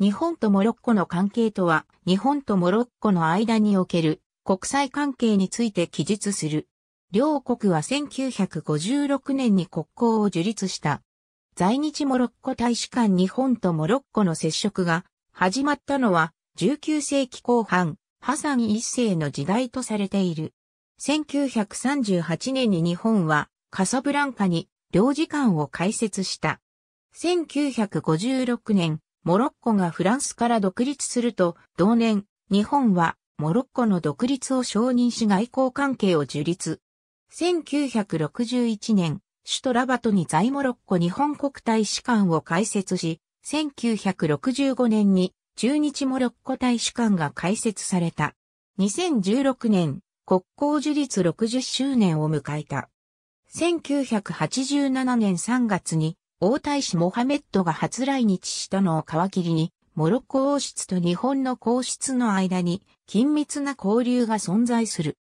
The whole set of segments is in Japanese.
日本とモロッコの関係とは、日本とモロッコの間における国際関係について記述する。両国は1956年に国交を樹立した。在日モロッコ大使館日本とモロッコの接触が始まったのは19世紀後半、ハサン一世の時代とされている。1938年に日本はカサブランカに領事館を開設した。1956年、モロッコがフランスから独立すると、同年、日本はモロッコの独立を承認し外交関係を樹立。1961年、首都ラバトに在モロッコ日本国大使館を開設し、1965年に中日モロッコ大使館が開設された。2016年、国交樹立60周年を迎えた。1987年3月に王太子モハメッドが初来日したのを皮切りに、モロッコ王室と日本の皇室の間に緊密な交流が存在する。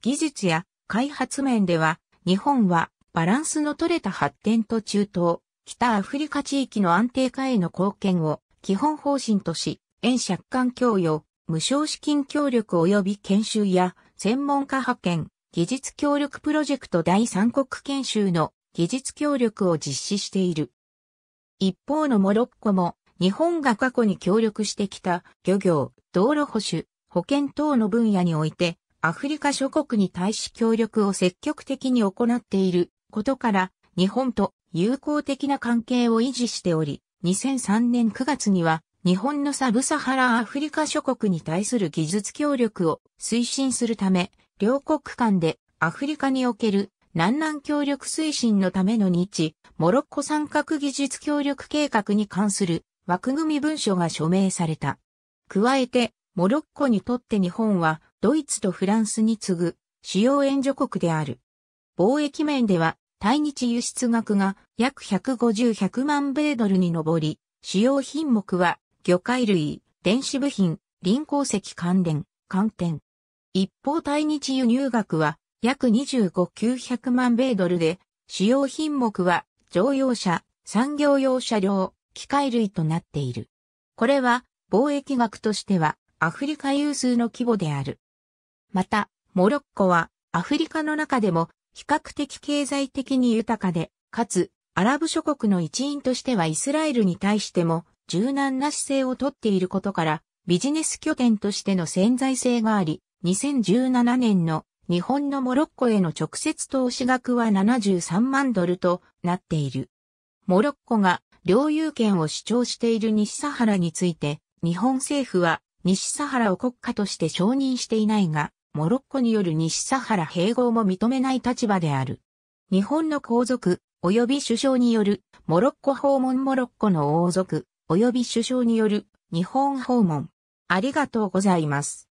技術や開発面では、日本はバランスの取れた発展と中東、北アフリカ地域の安定化への貢献を基本方針とし、円借款供与、無償資金協力及び研修や専門家派遣、技術協力プロジェクト第三国研修の技術協力を実施している。一方のモロッコも日本が過去に協力してきた漁業、道路保守、保険等の分野においてアフリカ諸国に対し協力を積極的に行っていることから日本と友好的な関係を維持しており、2003年9月には日本のサブサハラアフリカ諸国に対する技術協力を推進するため、両国間でアフリカにおける南南協力推進のための日、モロッコ三角技術協力計画に関する枠組み文書が署名された。加えて、モロッコにとって日本はドイツとフランスに次ぐ主要援助国である。貿易面では対日輸出額が約150-100万米ドルに上り、主要品目は魚介類、電子部品、臨鉱石関連、観点。一方対日輸入額は約25900万米ドルで、主要品目は乗用車、産業用車両、機械類となっている。これは貿易額としてはアフリカ有数の規模である。また、モロッコはアフリカの中でも比較的経済的に豊かで、かつアラブ諸国の一員としてはイスラエルに対しても柔軟な姿勢をとっていることからビジネス拠点としての潜在性があり、2017年の日本のモロッコへの直接投資額は73万ドルとなっている。モロッコが領有権を主張している西サハラについて、日本政府は西サハラを国家として承認していないが、モロッコによる西サハラ併合も認めない立場である。日本の皇族、及び首相によるモロッコ訪問モロッコの王族、及び首相による日本訪問。ありがとうございます。